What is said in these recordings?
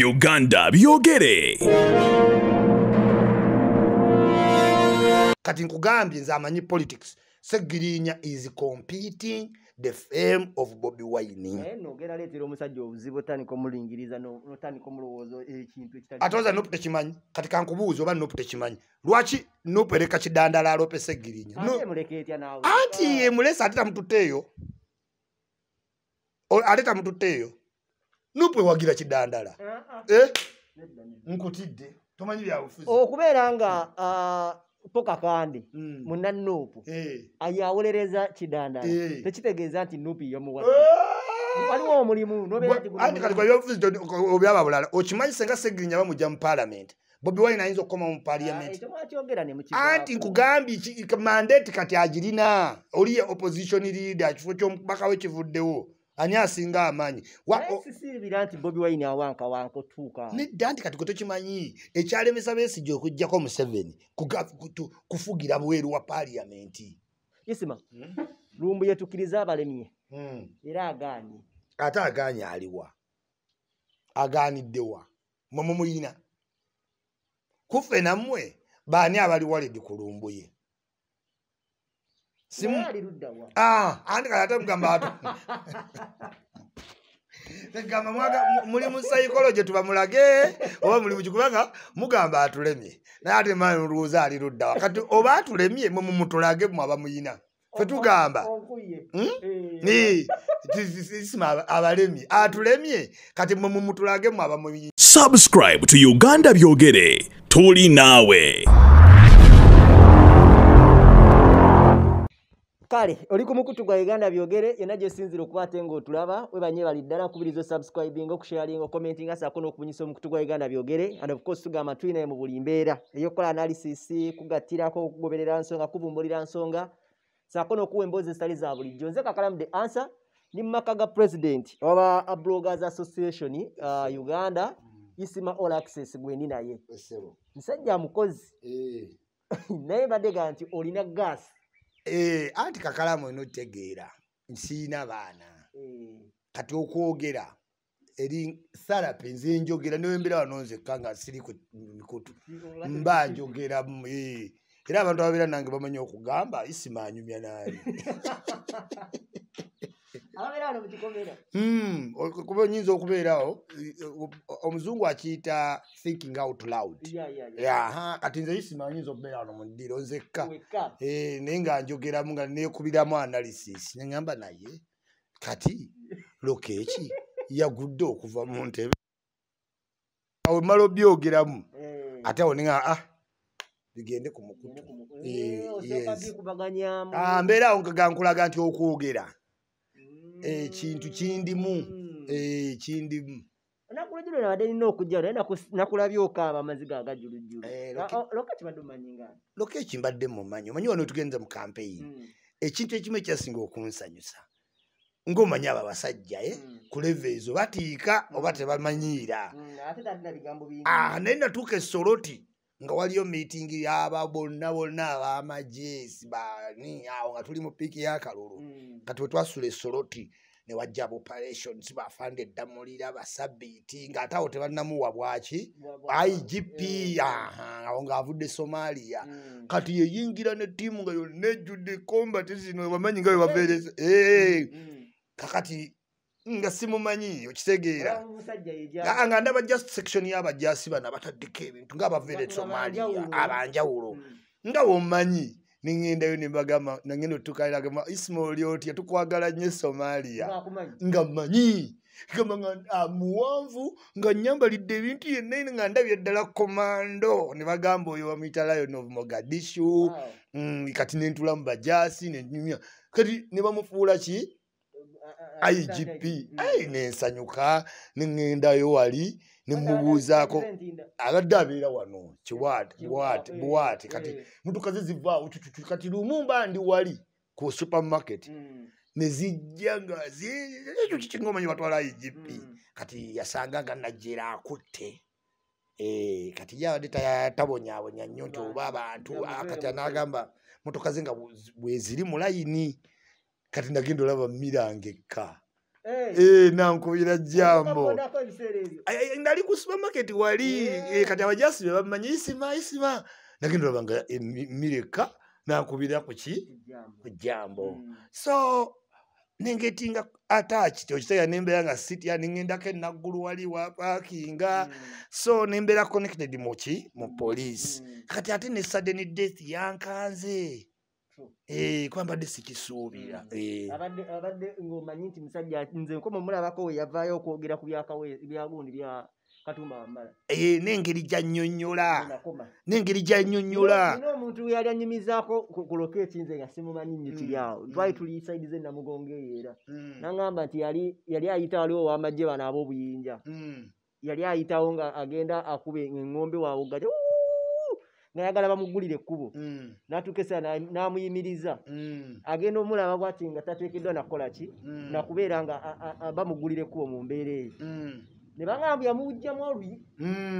Uganda byogere kati nkugambye nze amanyi politics segirinya is competing the fame of bobi winnogera eh, leetera omusajja obuzibu otandika omulingiriza notandika omulowooza ekintu atoza nope tekimanyi kati kankubuuza oba nope tekimanyi lwaki nope ereka kidandala alope segirinya anti emulesa ate tamututeeyo ate tamututeeyo nupe wagira kidandala uh-huh. eh? nkutidde tomanyi byabufuzi okubeera nga uh, pokakandi hmm. muna nupu eh. ayawolereza kidandala eh. tekitegeeza nti nupi yomuwa waliwo omulimu obyaba bulala okimanyise nga segirinya bamujja mu paalamenti bobi wine ayinza okukoma mu paliamenti ah, anti nkugambye mandate kati agirina oliye opposition leader kifo kyomubaka wekivuddewo ani asinga amaanyi nedda nti katiko tokimanyi ekyalemesa besijja okugjako museveni kufugira bweru wa paliamenti isima hmm? lumbu yetukiriza abalemye hmm. era agaanye ate agaanye aliwa agaaniddewa mwemumuyina kuffe nammwe baani abali waledi ku lumbuye Ah, muli musaikoloji etuba mulage oba muli mukikubanga mugamba atulemye naye ate maluuza ali ludda wakati oba atulemye mumutulage mwaba muyina fetugamba hmm? eh. abalemye atulemye kati mumutulage mwaba muyina subscribe to uganda byogere tuli naawe kale oli ku mukutu gwa uganda byogere yonna gyesinzira okubate nga otulaba webanye bali ddala kubiriza osubscribing okusharing okommentinga saako n'okubunyisa omukutu gwa uganda byogere and ofcourse tugamba tulinaye mu buli mbeera eyokukola analysis kugatirako okugoberera nsonga kuvumbulira nsonga saako n'okuwa emboozi ezitali za bulijjo nze kakalamu the answer ni mumaka ga president oba abloggers association uh, uganda isima all access gwendi naye musajja mukozi eh. naye badde ga nti olina gasi Eh, anti kakalamu ino otegeera nsiina baana kati okwogera eri sarapi nze njogera niwembera wanonzeka nga siri mikutu mba njogera eh, era abantu ababeera nange bamanyi okugamba isimanyumya naani Hmm, kubeera nyinza okubeerawo omuzungu akiyita thinking out loud kati nze yisima nyinza okubeerawo nomuddiro nzekka eh, naye nga njogeramu nga nekubiramu analysis nagamba naye kati lokeeki yagudde okuva mu ntebe awo mala obyogeramu eh. ate awo nea ah, bigende ku mukutu eh, ah, mbeerawo nkaga nkulaga nti okwogera ekintu eh, kindimu hmm. eh, kindimu nakulujulu nabadde nina okujja naye nakulabya okaaba amaziga agajulujulu eh, lokk ekimbadde mumanyi omanyi wano tugenza mu kampeyini hmm. ekintu ekimu ekyasinga okunsanyusa ngaomanyi abo abasajja e hmm. ku leve ezo batiika oba tebamanyiira ah, naye natuuka esoloti nga waliyo meeting yaba bonna bonna abamajesi bani awo nga tuli mu piiki yakalulu hmm. kati mm. wetwasula esoloti newajja operations bafanda eddamulira basabiti ngaate awo tebannamuwa bwaki igp yeah. Eh. awo ngaavudde somalia mm. kati yeyingira ne ttiimu nga yonna ejjudde combat zino wamanyi nga webabeereza hey. Hmm. Eh. mm. kakati nga simumanyiyo kitegeera nga ndaba just section y'abajasi bano abataddeko ebintu ngaabavere hmm. e somalia abanjawulo nga womanyi neŋendayo nebagamba nagenda otukaliragamba ismaoli otya tukwagala nnyo somalia nga manyi ah, muwanvu nga nyambalidde ebintu yenna nga ndabye ddala komando nebagamba oyo wamuyita lion of mogadishu mm, kati nentulamu bajasi nenyumya kati nebamufuula ki IGP ayi nensanyuka ningenda yo wali nimubuuzaako abadde abeera wano kiwatbwati eh, eh. kati mutuka zizivaawo kati lumumba ndi wali ku supermarket mm. nezijja nga ekyo kikingomanyi batwala igp mm. kati yasanga nga najera akutte eh, kati yabadde tabonyabonya nnyo nti oba abantu ah, kati anagamba motoka ze nga bweziri mulayini kati nagenda olaba mirange ekka eh, nankubira jambo ngali ku supermarket wali eh, kati abajasi bebamanya isima isima nagenda olabanga emmire eh, ekka nakubira kuki ku jambo mm. so nengetinga ataki okitaya nembeera nga sitya nengendako enaggulu wali wa pakinga mm. so nembeera connected muki mu polisi mm. kati ate ne sudden death yankanze yeah. eh kwamba de sikisubira mm. eh abade abade ngoma nyinti msajja nze koma mura bako we yavayo kuogera kubya kawe byagundi bya katumba mbara eh nengeri jya nyonyola nengeri jya nyonyola nino muntu yali anyimiza ko kuloketi nze ya simu mani nyiti yao mm. mm. twali tuli side zenda mugongeera nangamba ti yali yali ayita aliwo wa majeba nabo buyinja yali ayitawo nga agenda akube ngombe wa ugaja ngayagala bamugulire ekkubo mm. natuka esa namuyimiriza mm. agenda omulaba bwati nga tatekeddwa nakolaki mm. nakubeera nga bamugulire ekkubo mu mbeera eyo nebagambu yamuwujjamu olwi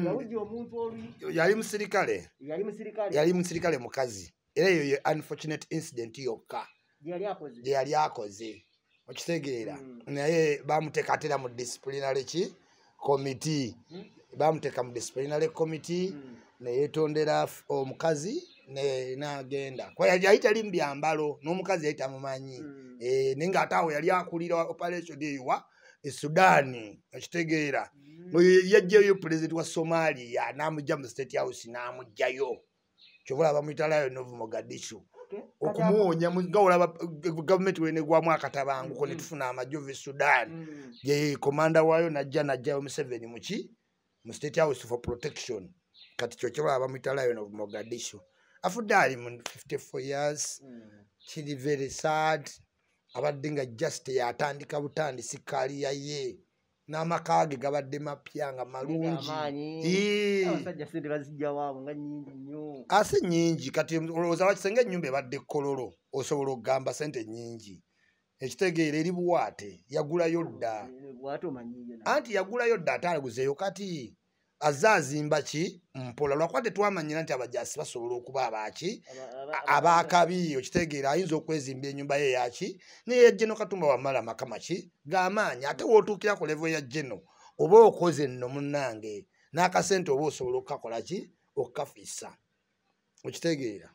yawujja omuntu olwi yali musirikale yali musirikale yali musirikale mukazi era eyo ye unfortunate incident yokka gyeyali akoze okitegeera naye bamutekatera mu disciplinary ki committee hmm? bamuteka mu disciplinary committee hmm. neyetondera omukazi nenagenda kyali tali mubyambalo n'omukazi yali tamumanyi hmm. eh, naye ngaate awo yali akulira operation eyiwa e sudani okitegeera hmm. yajjayo pulezidenti wa somaliya namugja mu state house namugjayo kyobulaba bamuyitalayo novu mogadisu okumuwonya nga olaba gavumenti wenegwamu akatabanguko ne hmm. tufuna amajove sudan gye komanda waayo najja najja museveni muki mu state house for protection kati kyokyoba bamwitalayo no mogadishu afudde ali mu 54 years mm. kiri very sad abadde nga just yatandika butandisi kaliya ye n'amaka ge gabadde mapya nga malungi ase nyingi kati olowooza wakisenga enyumba ebadde kololo osobola okugamba sente nyingi ekitegeera eri buwaate yagulayo dda anti yagulayo dda ataaleguzeeyo kati azazimba ki mpola lwakuba tetwamanyira nti abajasi basobola okuba abaki abakabi okitegeera ayinza okwezimba enyumba ye yaki naye yageno katumba wamala makama ki gamaanyi ate wootuukirako levo ya geno oba okoze nno munange n'akasente oba osobola okukakolaki okukafiisa okitegeera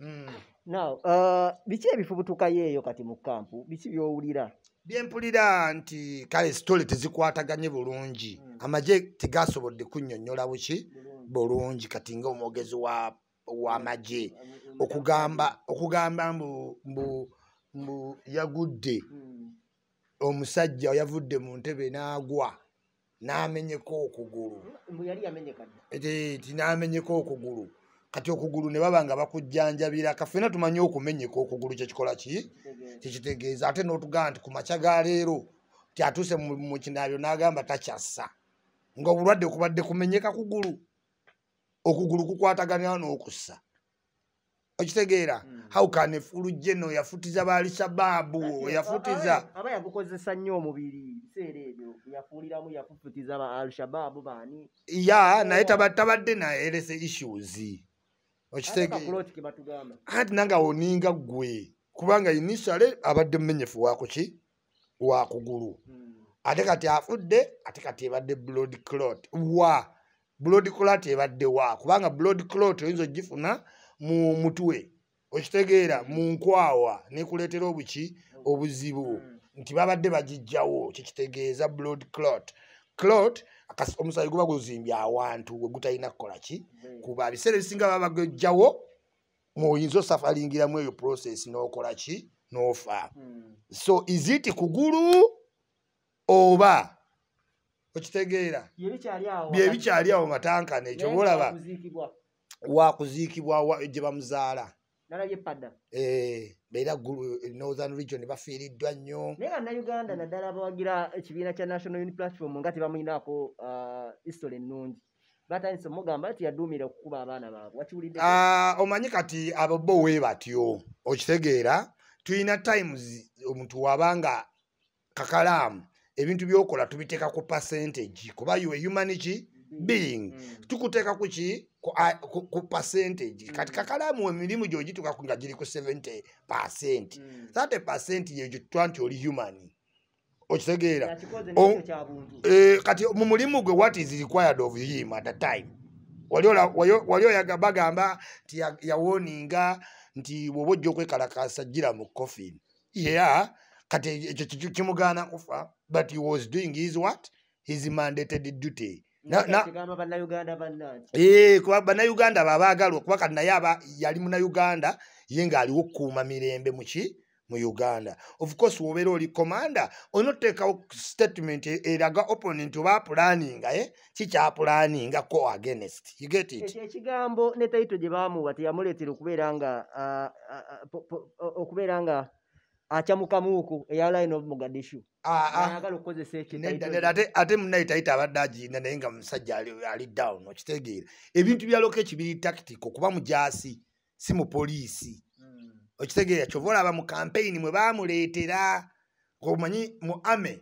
hmm. now uh, biki ebifubutukayo eyo kati mu kampu biki byowulira byempulira nti kale sitole tezikwataganye bulungi mm. amaje tegasobodde kunyonyola buki bulungi kati nga omwogezi wa wamaje hmm. hmm. hmm. okugamba okugamba mbu mbu mbu yagudde omusajja yavudde mu ntebe n'agwa n'amenyeko okugulu ti n'amenyeko okugulu kati okugulu ne baba nga bakujjanjabira kafena tumanye okumenyeka okugulu kyekikola ki kikitegeeza ate n'otugamba nti ku maca ga leero ti atuuse mu kinaabyo n'agamba takyassa nga obulwadde kubadde kumenyeka kugulu okugulu kukwataganira n'okussa okitegeera hmm. how kan efulu geno yafutiza baali sababu yafutiza aba yagukozesa nnyo omubiri seera ebyo yafuuliramu yakufutiza baalshababu bani ya naye oh. tabadde naeresa issues okitegeeati nange awoninga ggwe kubanga inisale abadde mumenyefu wakuki wakugulu hmm. ate kati afudde ate kati ebadde blood clot wa blood clot ebadde wa kubanga blood clot oyinza ogifuna mu mutwe okitegeera mu nkwawa nekuleetera obuki obuzibu hmm. nti babadde bagijjawo kikitegeeza blood clot clot omusaayi guba guzimbye awantu wegutalina kukolaki hmm. kuba biseera ebisinga baba bagejjawo mwoyinza osafalingiramu eyo process nokolaki nofa hmm. so isiti kugulu oba okitegeera byebikyali awo matankana ekyo bolaba wakuziikibwa gye bamuzaala nalabye padda era eh, eh, northern region bafiiriddwa nnyo naye nga nauganda naddala abawagira ekibiina kya national unit platform nga tebamuyinaako ah, history ennungi batandise omugamba nti yaduumira okukuba abaana baabwe wakiwulidd ah, omanyi kati ababo we batyo okitegeera tulina times omuntu wabanga kakalaamu ebintu byokola tubiteeka ku percentage kuba yuwe humanity Mm, being mm. tukuteka kuchi ku, ku, ku percentage mm. kati kakalamu emirimu gyogituka nga giri ku 70 percent mm. 30 percent yegyo twanti oli human okitegeera eh, kati mu mulimu gwe what is required of him at the time wali oyaga bagamba nti yawoninga nti woba ojja okwekalakasa jira mu coffin yea kati ekyo kimugaana kufa but he was doing his what his mandated duty kuba bannayuganda babaagalwa kuba kati naye aba yali munauganda ye ng'aliwo okukuuma mirembe muki mu uganda of course wobeera oli komanda olina otteekawo statement e- eraga opponent oba apulaninga e kikyapulaninga co agenest ekigambo ne taito gye baamuwa teyamuleetera okubeera nga okubeera nga akyamukamuuku eyalayi nomugadishu ate munaitaita abadde agirina naye nga musajja ali down okitegeera ebintu byaloka ekibiri tactic okuba mujasi si mupoliisi hmm. okitegeera kyova olaba mu campaign mwe bamuleetera omanyi mu ame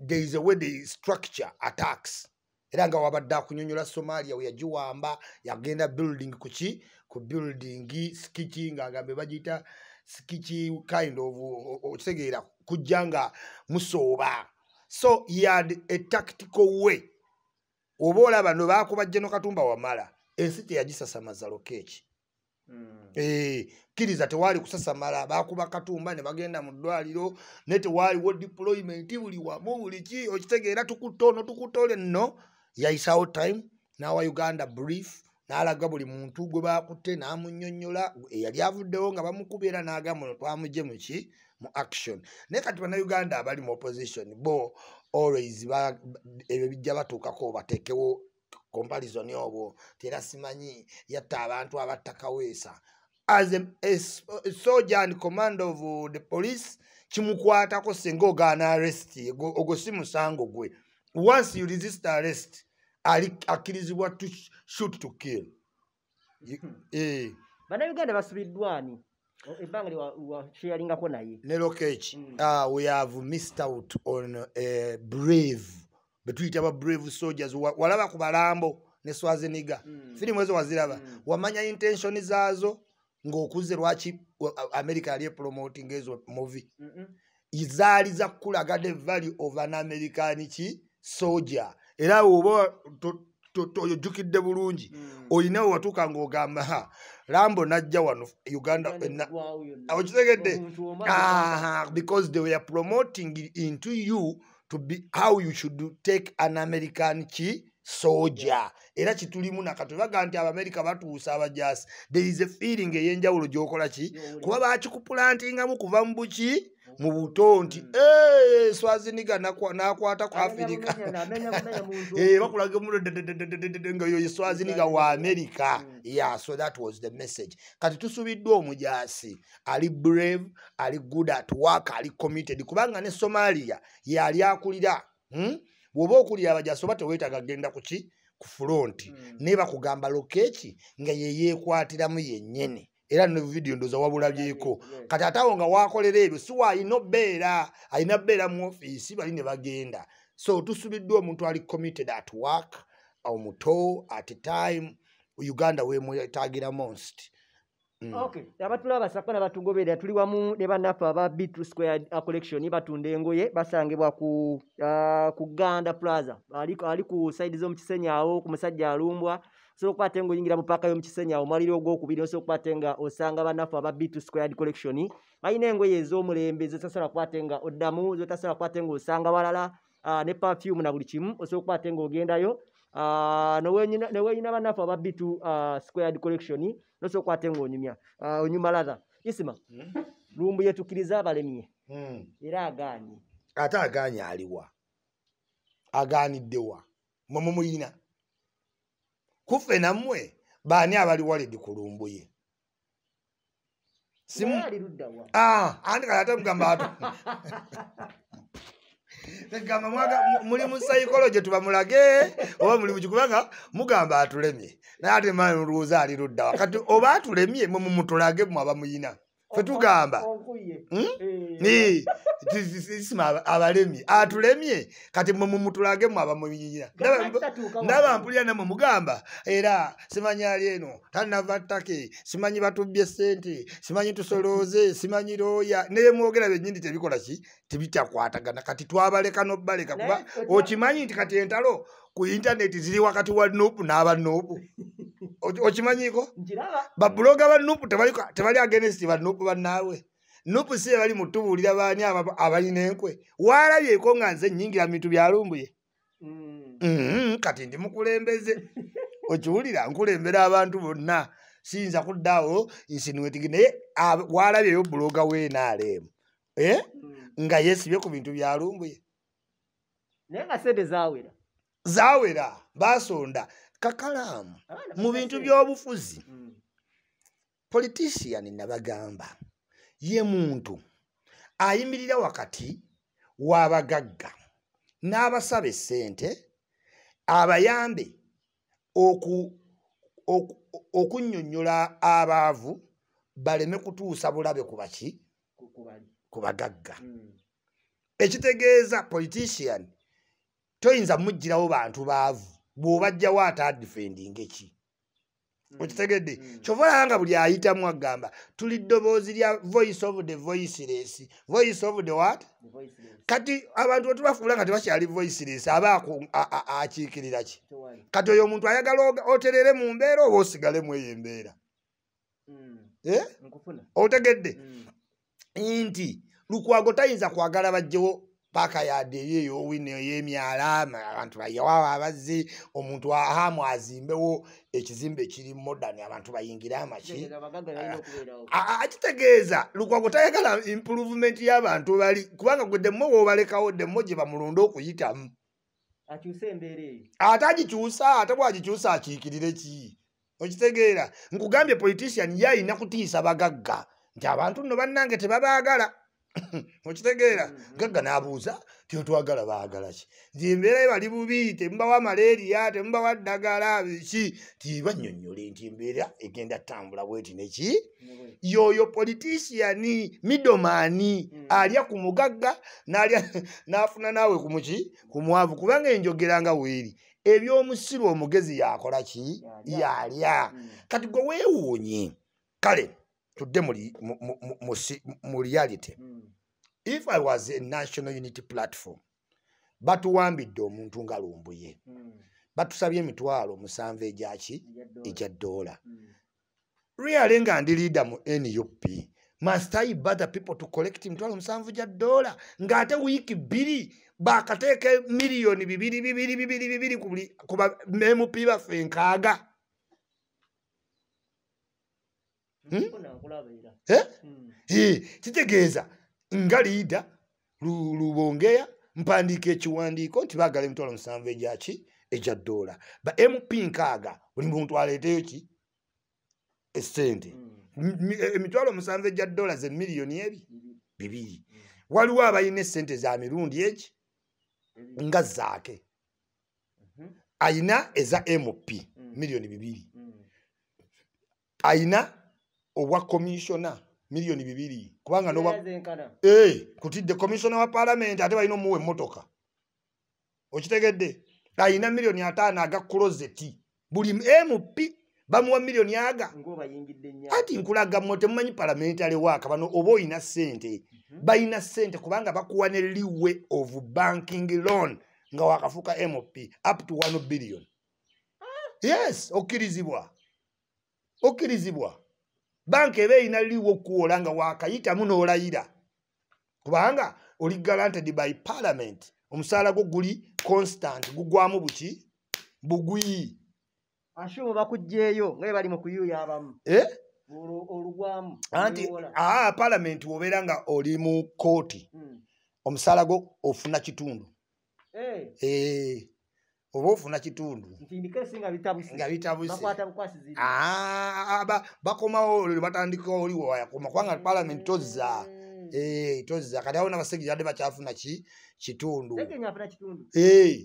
there is a way they structure attacks era nga wabadde akunyonyola somalia weyagiwamba yagenda building kuki ku building skiki ngaagambe bagiyita sikiki kind of okitegeera kujja nga musooba so yad etactical way oba olaba nebakuba jeno katumba wamala ensi teyagisasamaza lokeeki hmm. ee eh, kkiriza tewaali kusasamala bakuba katumba ne bagenda mu ddwaliro naye tewaaliwo deployment buli wamu buli ki okitegeera tukutta ono tukutta ole nno yayisawo time nawa uganda brief n'alaga buli muntu gwe bakutte n'amunyonyola eyali avuddewo nga bamukuba era n'agamba no twamugye muki mu action naye kati bannauganda abali mu opposition bo always ebyo bijja batuukako batekewo comparison obwo teera simanyi yatta abantu abattakaweesa asoja and command of the police kimukwatako singa ogaana arrest ogo si musango gwe once you resist arrest akirizibwa to shoot to kill hmm. eh. bannayuganda basubiddwani ebbanga lyeyalingako naye ne lokeki hmm. ah, we have missed out on uh, brave betuyita ba brave soldiers walaba ku balambo ne swaziniga mm. firimu ezo waziraba mm. wamanya intention zaazo ngaokuze lwaki america yali epromoting ezo movi mm -mm. zaali zakulaga the value of an american ki soldier era awo oba oyojjukidde bulungi hmm. olinawo watuuka ngaogamba ha lambo najja wano uganda ah, okitegedde ah, because they were promoting into you to be how you should take an american ki soja era kitulimu nakatebaga nti abamerika batuusa abajasi there is a feeling eyenjawulo gyokola ki kuba bakikupulantingamu kuva mu buki mu buto nti hmm. swaziniga nakwata kwafirika eh, bakulaga ngaoyo eswaziniga wa america hmm. yeah so that was the message kati tusubiddwa omujasi ali brave ali good at work ali committed kubanga ne somalia yali akulira hmm? woba okulira abajasi oba teweetaga genda kuki ku fulonti naye bakugamba lokeki nga yeyeekwatiramu yennyini era ne vidiyo ndoza wabulabyeko kati ate awo nga wakolera ebyo siwa alina obeera alina beera mu ofiisi bali ne bagenda so tusubiddwa omuntu ali committed at work omuto at time uganda wemwetagira most Mm. Okay. abatulaba basaka nabatugoberera tuli wamu ne banafu aba bitr square collection batunda engoye basangibwa ku, uh, ku ganda plaza ali ku side zomukisenya awo ku musajja alumbwa osobola okukwata nga oyingira mupaaka yomukisenya omwaliro ogwokubiri osobola okukwate nga osanga bannaffe aba b2 squared collection balina engoyo ez'omulembe zotasobola kukwate nga oddamu zotasobola kukwate nga osanga walala ne perfume na buli kimu osobola okukwate nga ogendayo neweyina bannaffe aba b2 squared collection nosobola okukwate nga onyumya onyuma ratha isima hmm? lumbu yetukkiriza abalemye hmm. era agaanye ate agaanye aliwa agaaniddewa mwemumuyina kuffe nammwe baani abali waledi ku lumbuye ah, andikalatamugambaatugamba muli musaikolo gye tuba mulage oba muli mukikubanga mugamba atulemye naye ate maluza ali luddawa kati oba atulemye mwemumutulagemu aba muyina fetugamba hmm? eh. abalemye atulemye kati mumutulagemu abamuyiyanaba mpulira namwe mugamba era simanyi ali eno tanava ttake simanyi batubye sente simanyi tusolooze simanyi looya naye mwogera byenyini tebikola ki tebitakwatagana kati twabalekanobbaleka kuba okimanyi nti kati entalo ku intaneti ziri wakati wa nupu n'aba nupu okimanyiko babuloga ba nupu tebali agenesiti ba nupu bannaabwe nupu si yebali mutubuulira baani abalina enkwe waalabyeko nga nze nyingira mitu byalumbuye mm. mm-hmm, kati ndimukulembeze okiwulira nkulembera abantu bonna siyinza kuddaawo nsinwetigi naye waalabyeyo buloga weena eh? aleemu mm. nga yesibye ku bintu byalumbuye naye nga sente zaawera zawera basonda kakalamu mu bintu byobufuzi mm. politician nabagamba ye muntu ayimirira wakati w'abagagga n'abasaba essente abayambe oku okunnyonnyola abaavu baleme kutuusa bulabe ku baki ku bagagga mm. ekitegeeza politician toyinza mujjirawo bantu baavu bwobajjawo ata defending eki hmm. okitegedde hmm. kyova olaba nga buli ayitamu agamba tuli ddoboozi lya voice of the voiceless voice of the what kati abantu wetubafuula nga tebakyali voiceless aba akiikirira ki kati oyo omuntu ayagala oterere mu mbeera oba osigalemu eyo embeera hmm. eh? otegedde nti lukwago tayinza kwagala bajjewo paka yadde yeeyo owina eyemyala abantu bayawaawo abazzi omuntu ahamu azimbewo ekizimbe kiri modern abantu bayingire amaki akitegeeza lukwago tayagala improvement y'abantu bali kubanga gwe demo woobalekawo demo gye bamulonde okuyitamu ate agikyusa ate bwagikyusa akiikirire ki okitegeera nkugambye politician yaayina kutiisa bagagga nti abantu nno bannange tebabaagala okitegeera mm-hmm. gagga nabuuza tiotwagala bagalaki nti mbeera bali bubi temubawa maleriya temubawa ddagala biki tibanyonyole nti mbeera egenda tambula bweti neki yoyo politisiani midomani mm. alya ku mugagga nafuna naawe kumuki kumwavu kubanga enjogeranga weeri ebyomusiru omugezi yakolaki yalya mm. kati gwe weewuunye kale tudde mu reality hmm. if i was a national unity platform batuwambidde omuntu nga lumbuye hmm. batusabye emitwalo musanvu egyaki egya dola hmm. reale nga ndi leader mu nup mastibotheeopleomusanvu gya dola ng'ate wiiki bbiri bakateeka miliyoni bibiri bibiri bibiri bibiri ku bamp baffe nkaaga Hmm? Hmm. kitegeeza nga liida lubongeya mpandiika ekiwandiiko nti baagala emitwalo musanvu egyaki ekya doola ba mp nkaaga buli muntu aleeteyo ki esente hmm. e, emitwalo musanvu egya doola ze miliyoni ebi bibiri waliwo abalina esente za mirundi eki nga zaake mhm. ayina eza mp miliyoni bibiri ayina obwa komisiona miliyoni bibiri kubanga noba eh kutidde komisiona wa parliament ate balina omuwe motoka okitegedde ayina miliyoni ataano aga kulozeti buli mp bamuwa miliyoni aga ati nkulagamo temumanyi palamenti alewaaka bano oba oyina sente mhm. balina sente kubanga bakuwa ne liwe of banking loan nga wakafuuka mp up to 1 billion ah. yes okkirizibwa okkirizibwa banka eba erina liriwo okuwola nga wakayitamu n'olayira kubanga oli guaranted by parliament omusaala gwo guli constant gugwamu buki bugwii ashumu bakugjeeyo nga e bali mukuyuuya abamu eh? olugwamu anti aa ah, palamenti wobeera nga oli mu kooti hmm. omusaala gwo ofuna kitundu e eh. hey. Eh. hey. oba ofuna kitundu ngabitabuseaba ah, ah, bakomawo batandika oliwoyakoma kubanga mm. palament toza eh, toza kati awo nabasegeade bakyafuna kitundu eh.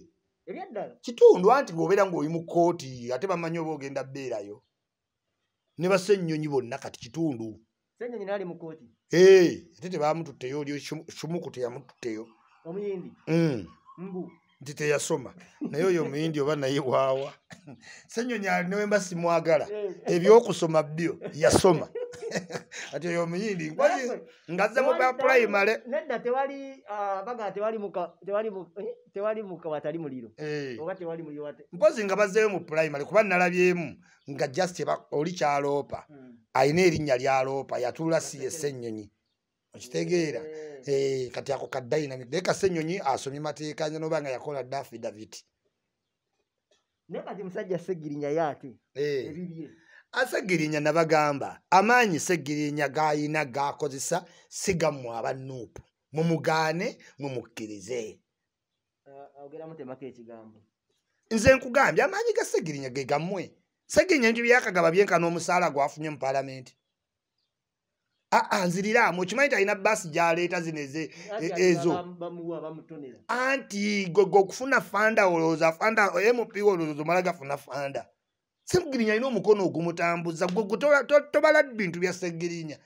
kitundu anti bobeera ngaoyi mu kooti ate bamanyi oba ogenda beerayo ne basennyonyi bonna kati kitundu eh, ate tebamututteyo olyo kumuku teyamututteyo nti teyasoma naye oyo muyindi oba naye waawa senyonyali newe mba simwagala ebyokusoma byo yasoma ati oyo muyindi ngazzemu ba primale nedda tewali ah, baga tewali muka eh, watali muliro eh. oba tewali mpozi nga bazzeyo mu primale kuba nalabyemu nga just oli kyaloopa hmm. alina erinnya lyaloopa yatuula si yesa ennyonyi okitegeera eh. Eh, kati ako kadaina deka senyonyi asomi mateka nyo banga yakola dafi david nekati msajja segirinya yati eh asegirinya nabagamba amanyi segirinya gaina gakozisa sigamu abanupu mumugane mumukirize nze nkugambye amanyi gasegirinya gegamwe segirinya nti byakagaba byenkana omusaala gwafunye mu palamenti aa ah, ah, nziriraamu okimanyi talina baasi gyaleeta zino e, ezo anti gwe okufuna fanda olowooza fanda mp olowooza omala gafuna fanda segirinya alina omukono ogumutambuza gwe tobala bintu bya segirinya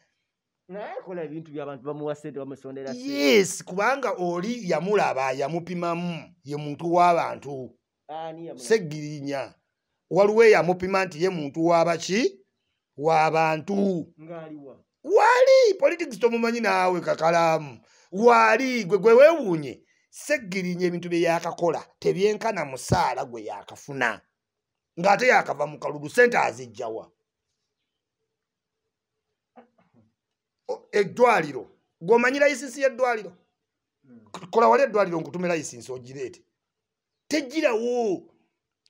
yes kubanga oli yamulaba yamupimamu ye muntu w'abantu segirinya waliwo eyamupima nti ye muntu w'abaki w'abantu wali politics tomumanyi naawe kakalaamu wali gwe gwe weewuunye seggirinya ebintu bye yaakakola tebyenkana musaala gwe yaakafuna ng'ate yaakava mu kalulu sente azijjawa eddwaliro gwomanyi layisinsi y'eddwaliro hmm. kola wali eddwaliro nkutume layisinsi ogireete tegirawo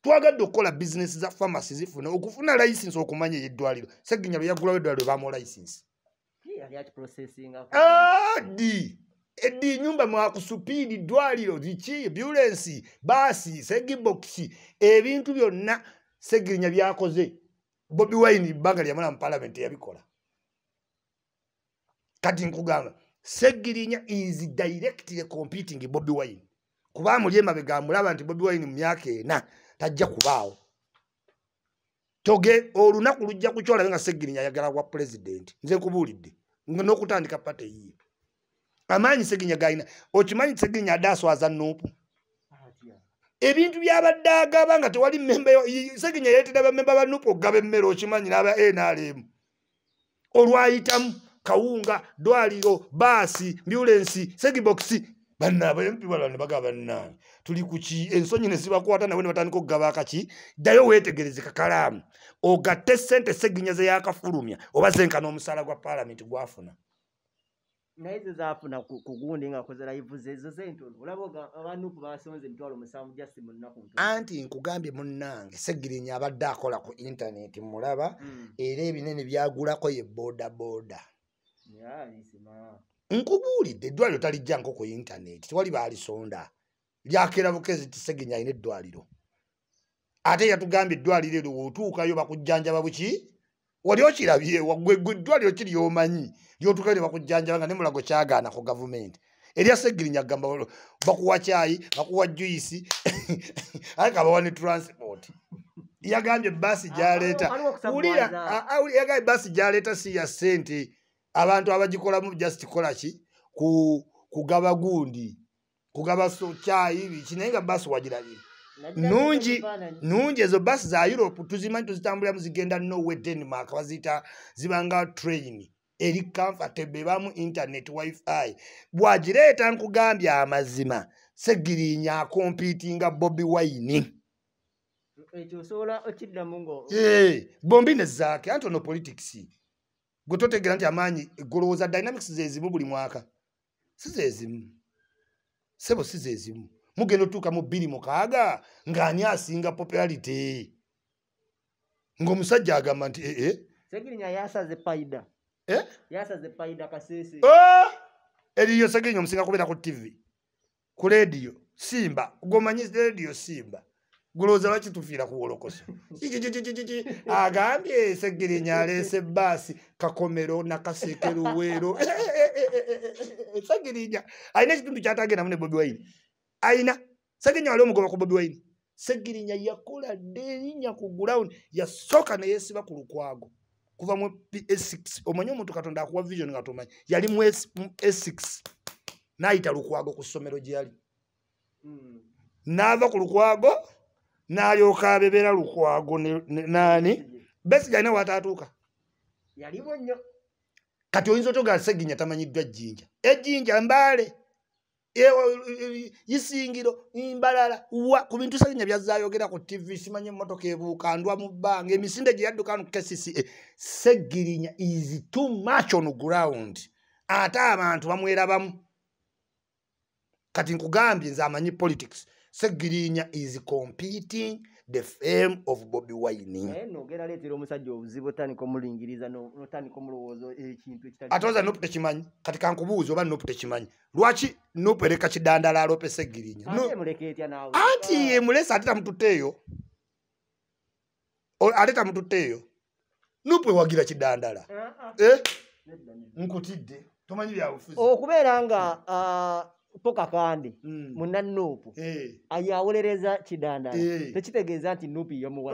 twagadde okukola bizinesi za famasi zifuna okufuna layisinsi okumanya ey'eddwaliro seginya lwe yaggulawo eddwaliro bamu layisinsi cardiac processing. Adi! Mm. Edi nyumba mwakusupidi dwaliro ziki ambulance basi segi boxi ebintu byonna segirinya byakoze Bobby Wine banga lya mala parliament yabikola kati nkugamba segirinya is directly competing Bobby Wine kuba mulye mabega mulaba nti Bobby Wine myaka na tajja kubawo toge olunaku lujja kuchola nga segirinya yagala kwa president nze kubulide n'okutandika pata eyiyo amaanyi seginya galina okimanyi seginya adaaswa azannoopu ebintu byabadde agaba nga tewali memba seginya yaletera bamemba bannoopu okugaba emmere okimanyi naba enrm eh, olwayitamu kawunga dwaliro baasi mbulensi segibokisi banabmpiwala nebagaba bannange tuli kuki ensonyi nezibakwata nawe nebatandika okugaba kaki ddayo weetegereze kakalaamu ogatte ssente seginya ze yakafulumya oba zenkana omusaala gwa paalamenti gwafuna naye ze zafuna kugundi ngakoze laivu zezo zentono olaba abanuku basonze emitwalo musanvu jasi munaku anti nkugambye munnange segirinya abadde akola ku intaneti mulaba hmm. era ebinene byagulako ye bodaboda nkubuulidde eddwaliro talijja nko ku intaneti tewali baalisonda lyakera bukezi tisegenya ayina eddwaliro ate yatugamba eddwaliro ero wootuukayo bakujjanjaba buki wali okirabye eggweeddwaliro kiri omanyi lyotuukayo ne bakujjanjaba nga ne mulago kyagaana ku gavumenti erya segirinya agamba bakuwa kyayi bakuwa juisi aye kabawa ne transport yagambye ebaasi gyaleeta ah, ulirayagambye ah, ah, ebaasi gyaleeta si ya ssente abantu abagikolamu just kolaki kugaba gundi kugaba kyayi biki naye nga baasi wagirabire nungi nungi ezo basi za europe tuzimanyi tuzitambuliramu zigenda nowe denmark baziyita zibanga train eri comfortable bamu internet wifi bwagireeta nkugambye amazima segirinya akompitinga bobi wine eh, bombi nezaake antono politics gwetotegera nti amaanyi golowooza dynamics zezimu buli mwaka sizezimu sebo sizezimu mugenda otuuka mu bbiri mukaaga ng'ani asinga popularity ng'omusajja agamba nti eh, eh? eh? ee oh! eriyo segenya omusinga kubeera ku tv ku lediyo simba gomanyi lediyo simba gulowooza lwaki tufiira ku wolokoso agambye segirinya aleese ebaasi kakomero nakasekeruweero segirinya alina ekitundu kyatagendamu ne bobi waini aina sagenya wali omugoba ku bobi waini segirinya yakola delinya ku ground yasooka neyesiba ku lukwago kuva mu ps6 omanyi omuntu katonda akuwa vision nga tomanyi yali mu s6 nayita lukwago ku ssomero gyeyali hmm. nava ku lukwago nalyoka abebera lukwago nani besiga ina watatuuka yalimu nnyo kati oyinza otyogala seginya tamanyiddwa jjinja ejjinja mbaale yisingiro mbalala wa ku bintu sanya byazayogera ku tv simanye emmotoka ebuuka ndwa mu bbanga emisinde gye yadduka nu kcca segirinya is too much on ground ate abantu bamwerabamu kati nkugambye nze amanyi politics segirinya is competing the fame of bobi wine atoza nopu tekimanyi kati kankubuuza oba nopu tekimanyi lwaki nopu ereka kidandala alopesa egirinya anti emulesa ateta mututeeyo aleta mututeeyo nopu ewagira kidandala ah, ah. eh? nkutidde tomanyi byabufuzi okubeera nga ah, pokakandi mu mm. nanupu hey. ayawolereza kidanda hey. tekitegeeza nti nupu yomuwa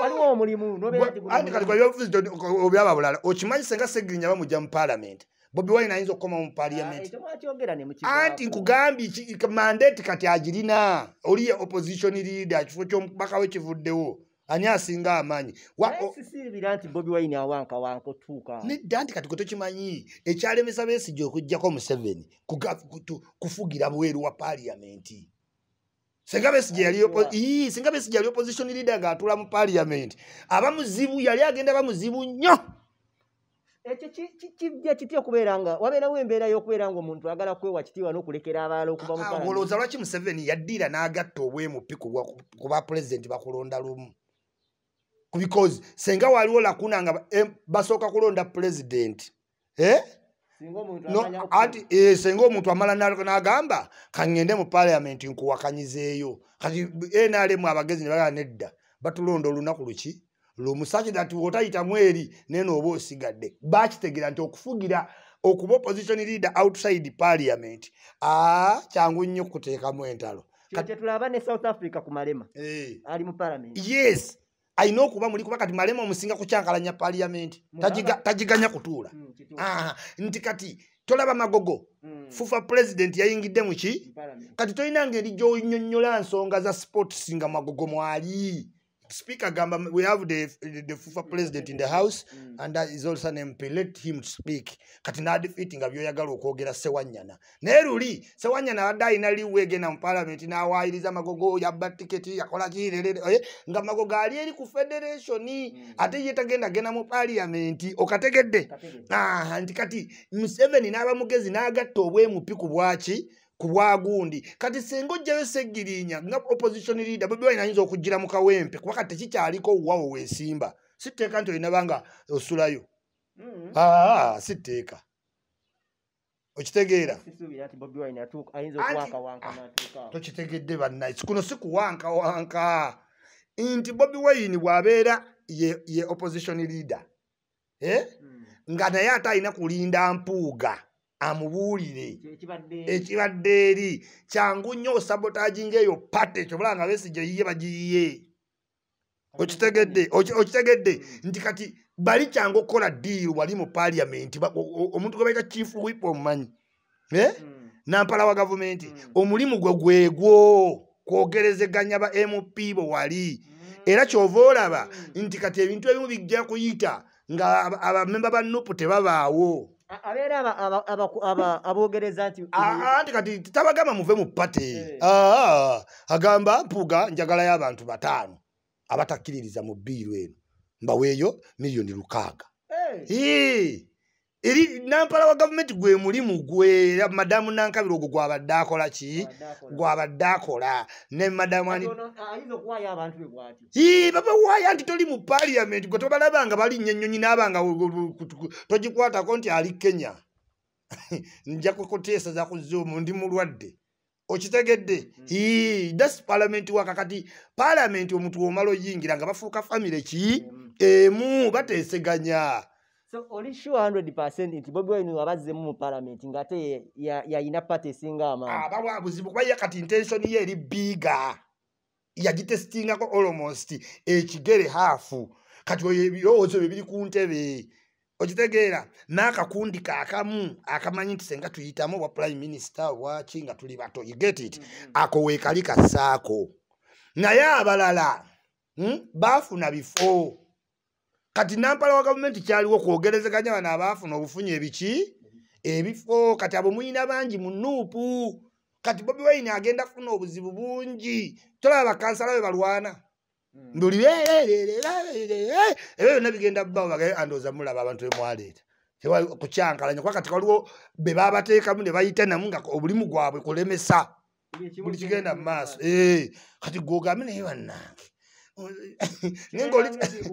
waliwo omulimu nobeobyababulala okimanyise nga segirinya bamujja mu palamenti bobi wine ayinza okukoma mu paliamenti anti nkugambye mandeti kati agirina oliye opposition leader kifo kyomubaka we kivuddewo ani asinga amaanyi nedda nti kati kwetokimanyi ekyalemesa besigi okugjako museveni kufugira bweru wa paliamenti singa besigi yali opposition leader ngaatula mu paliament aba muzibu yali agenda ba muzibu nnyo ekyo kijja kitya okubeera nga wabeerawo embeera y'okubeera nga omuntu agala kwewa kitiibwa n'okulekera abalala okuva mu olowooza lwaki museveni yaddiira n'agatta obwemupi ku bapulezidenti bakulonda lumu because senga waliwo lakuna nga eh, basooka kulonda pulezidenti eh? anti eh, senga omuntu amala n'agamba kaŋŋende mu palamenti nkuwakanyizeeyo kati enalemu abagezi ne balala nedda batulonda olunaku luki lumusaki dati wotayita mweri naye nooba osigadde bakitegera nti okufugira okuba opposition leader outside parliament a kyangu nnyo okuteekamu entalo yes ayina okuba muli kuba kati malema omusinga kukyankalanya paliyamenti tajiganya kutuula mm, nti kati tolaba magogo mm. fufa president yayingidde muki kati tolina ngeri gyonyonyola nsonga za sports nga magogo mwali speaker gamba we have the the, the fufa president in the house mm. and that is also an mp let him speak kati nadifitinga byoyagala okwogera sewanyana naye luli sewanyana adde alina liwege na mupalamenti n'awayiriza magogo yabba tiketi yakola kirerere eh? nga magogo ali eri ku federationi mm. ate yetagenda genda mu paliamenti okategedde ah, nti kati museveni n'abamugezi n'agatta obwemupi ku bwaki kuwagundi kati singa ojjayo segirinya nga opposition leader bwebiba inayinza okugira mu kawempe kuba kati tekikyaliko owawo wesimba siteeka nti olina banga osulayo mm-hmm. aa ah, siteeka okitegeera tokitegedde bannaisi kuno si kuwankawanka nti bobi wayini bw'abeera ye opposition leader eh? mm. nga naye ate alina kulinda mpuuga amubuulire ekibadde eri kyangu nnyo osabotaagi ngaeyo pate kyobula nga besijeyiye bagiyiye okitegedde okitegedde hmm. nti kati bali kyangu okukola diiru wali mu paliamenti omuntu gwe baita chief wip omumanyi e nampala wa gavumenti hmm. omulimu gwe gwegwo kwogerezeganya ba mp bo wali era kyova olaba nti kati ebintu ebimu bijja kuyita nga abamemba ba nupu tebabaawo abeera aboogereza ntianti kati tabagamba muve mu pate eh. agamba mpuga njagala y'abantu bataano abatakkiririza mu bbiiru eno mbaweeyo miliyoni lukaaga eh. eri nampala wa gavumenti gwe mulimu gwe madamu nankabiro ogwo gwabadde akola ki gwabadde akola ne madamu ani babawaayo nti toli mu paliamenti gwe tobalaba nga balinnya ennyonyi nabanga togikwatako nti ali kenya nja kukuteesa zakuzoomu ndi mulwadde okitegedde das mm-hmm. palamenti wakakati paliamenti omuntu womala oyingira nga bafuuka famire ki mm-hmm. emu bateeseganya mm -hmm. so oli sure hundred percent nti bobi wine abazzemu mu palamenti ngaate yayina paty esinga amaanibawa ah, buzibu kuba ye kati intention ye eri biiga yagitestingako almost ekigere haafu kati oyo ebirowoozo byo biri ku ntebe okitegeera n'akakundi kaakamu akamanyi nti senga tuyitamu obwa prime minista obwaki nga tuli bato yget it mm-hmm. ako weekali kassaako naye abalala hmm, bafuna bifo kati nampala wa gavumenti kyaliwo kwogerezeganya bano abaafuna obufunya ebiki ebifo kati abo muyina bangi mu nuupu kati bobi waini agenda kufuna obuzibu bungi tolaba bakansala we balwana hmm. mbuli ebyo byona bigenda bbawo andoza mulaba abantu bemwaleeta kukyankalanya kwakati waliwo bebabateekamu ne bayita namu nga obulimu gwabwe kulemesa buli kigenda mu maaso kati gwogambe naye bannange naye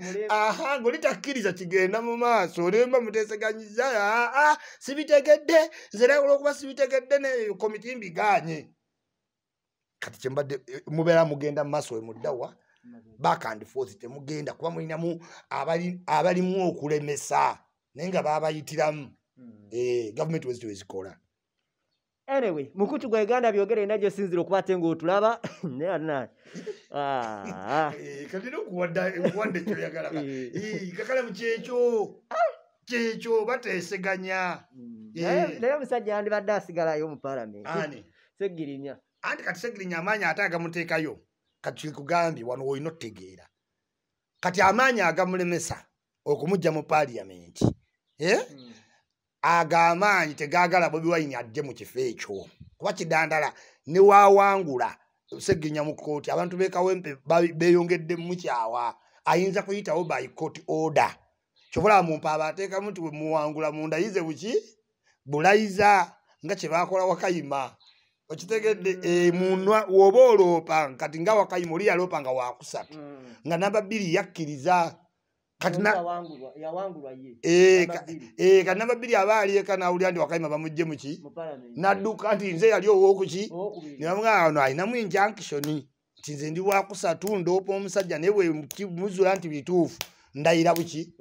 aha ngaolitakkiriza kigenda mu maaso olimba muteeseganyiza aa sibitegedde nze era olwokuba sibitegedde nekomiti mbiganye kati kyembadde mubeera mugenda mumaaso we muddawa bakandifosi temugenda kuba mulinamu abalimu okulemesa naye nga babayitiramu hmm. gavumenti wezitowezikola anyway mukutu gwa uganda byogere nagyo sinzira okubate ngaotulaba ah, ah. eh, eh. eh, kakale mukyekyo kyekyo bateseganya mm. naye omusajja yandibadde asigalayo mupalamenti segirinya anti kati segirinya amaanyi ate agamuteekayo kati kikugambye wano woyina otutegeera kati amaanyi agamulemesa okumugja mu paliyamenti mm. agamba nti tegagala bobi wayini ajje mu kifo ekyo kuba kidandala newawangula seginya mu kooti abantu bekawempe beyongedde mukyawa ayinza kuyitawo by court order kyobulaba mumpa abateekamu nti wemuwangula mundayize buki bulayiza nga kyebakola wakayima okitegedde hmm. eh, munwa woba oloopa kati nga wakayima oli yaloopa nga wakusatu hmm. nga namba bbiri yakkiriza katinabbiri aba alieka nawulira nti wakayima bamugje muki nadduka nti nze yali owokuki nebamugaano alinamu injankishoni nti nze ndi wakusatu ndoopa omusajja naye bwemuzula nti bituufu ndayira buki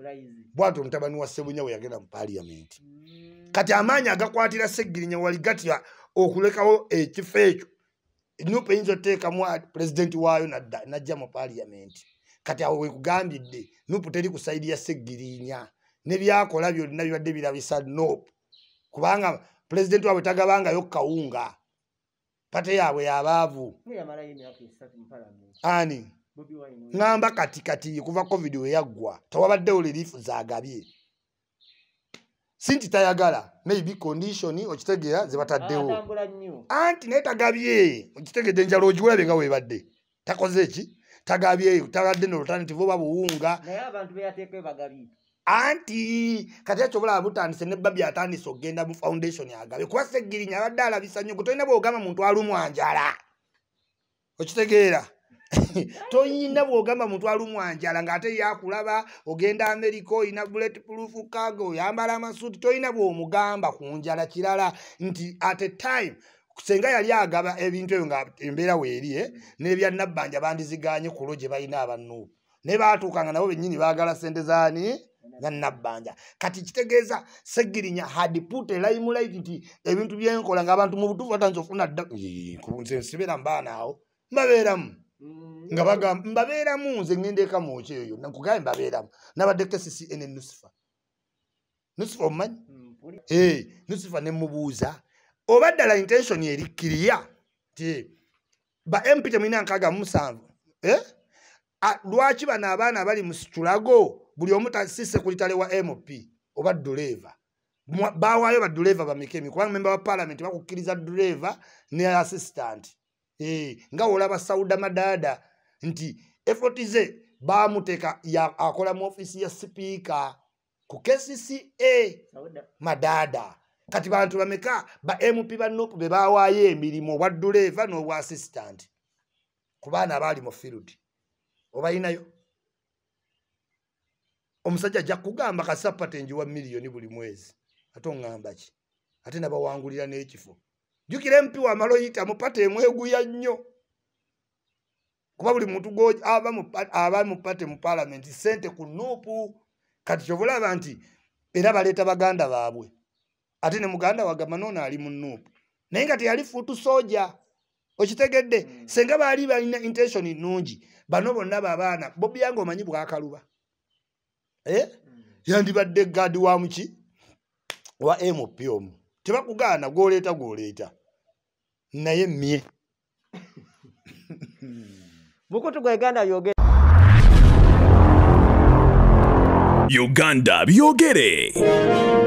bwato omutabani wa sebunya we yagenda mu paliyamenti mm. kati amaanyi agakwatira segirinya waligatira okulekawo ekifo ekyo nupa eyinza otteekamu pulezidenti waayo najja mu paliyamenti kati awo wekugambidde nupu teri kusaidya segirinya nebyakola byonna bibadde birabisa nope kubanga pulezidenti waabwe tagabangayo kawunga pate yaabwe yabaavu ani ŋamba kati kati kuva covid weyaggwa tewabaddewo lerifu zagabye sinti tayagala maybe condition okitegeera zebataddewo ah, anti naye tagabye okitegedde njala ogiwulabe nga webadde takoze ki tagabyeyo tabadde nolutanitive oba buwunga anti kati ekyobulaba butandise nebabi atandise okgenda mu foundation agabe kuba segirinya abadde alabisa nyo kutolina bwogamba muntu alumwanjala okitegeera toyina bwogamba muntu alumwanjala ngaate yakulaba ogenda amerika oyina bulet proof cago oyambala amasuuti toyina bwomugamba kunjala kirala nti at a time senga yali agaba ebintu ebyo nga embeera weeri e nebya nabbanja bandiziganye kulo gye balina abannu ne baatuukanga nabo bennyini baagala sente zaani nanabbanja kati kitegeeza segirinya hadipute limulit nti ebintu byenkola ngaabantu mu butuufu atanza ofuna dda nsibera mbaana awo mbabeeramu mm. nga bagamba mbabeeramu nze ngendeeka muoki eyo nkugambe mbabeeramu nabadde kesisi ene nusifa nusifa omumanyi nusifa mm, ne mubuuza oba ddala intention erikkiriya nti ba mp temuina nkaaga musanvu eh? lwaki bano abaana abali mu situlago buli omu tasise ku litale wa mp oba duleva bawaayo baduleva bamike emiku kubanga memba wa paalamenti bakukkiriza duleva ne assistant e, nga woolaba sauda madaada nti efoti ze bamuteeka akola mu ofiisi ya sipiika ku kcca madaada kati bantu bameka ba mp banopu bebawaayo emirimu obwa duleva n'obwa assistant ku baana abaali mu field obalinayo omusajja ajja kugamba kasapata enjiwa miliyoni buli mwezi ate oŋŋamba ki ate nabawangulira n'ekifo jjukira empi wamala oyita mu pata emweguya nnyo kuba buli muntu aba mu pate mu palamenti sente ku nuupu kati kyovulaba nti era baleeta baganda baabwe ate ne muganda wagamba noono ali mu nuupu naye nga teyali fuutu soja okitegedde mm. senga baali balina intentioni nungi bano bonna babaana bobyanga omanyi bwakaluba e eh? mm. yandibadde gaadi wa muki wa mp omu tebakugaana gwoleeta gwoleeta naye mmye mukutu gwa uganda byogere uganda byogere mm.